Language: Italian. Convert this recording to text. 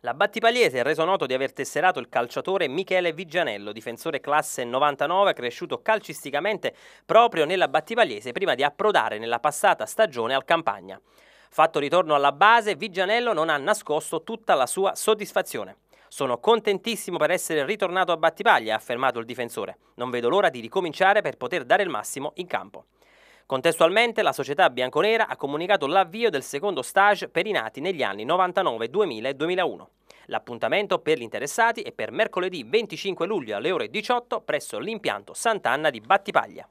La Battipagliese ha reso noto di aver tesserato il calciatore Michele Vigianello, difensore classe 99, cresciuto calcisticamente proprio nella Battipagliese prima di approdare nella passata stagione al Campagna. Fatto ritorno alla base, Vigianello non ha nascosto tutta la sua soddisfazione. Sono contentissimo per essere ritornato a Battipaglia, ha affermato il difensore. Non vedo l'ora di ricominciare per poter dare il massimo in campo. Contestualmente la società bianconera ha comunicato l'avvio del secondo stage per i nati negli anni 99, 2000 e 2001. L'appuntamento per gli interessati è per mercoledì 25 luglio alle ore 18 presso l'impianto Sant'Anna di Battipaglia.